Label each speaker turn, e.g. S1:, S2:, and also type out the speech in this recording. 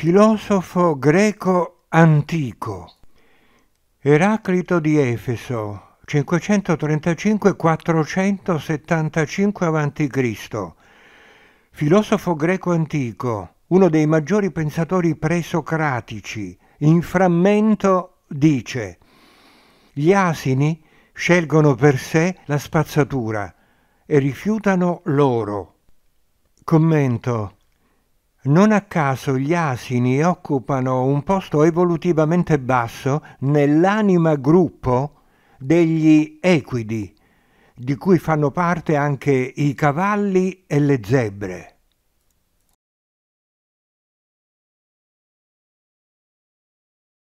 S1: filosofo greco antico. Eraclito di Efeso, 535-475 a.C., filosofo greco antico, uno dei maggiori pensatori presocratici, in frammento dice «Gli asini scelgono per sé la spazzatura e rifiutano l'oro». Commento non a caso gli asini occupano un posto evolutivamente basso nell'anima gruppo degli equidi, di cui fanno parte anche i cavalli e le zebre.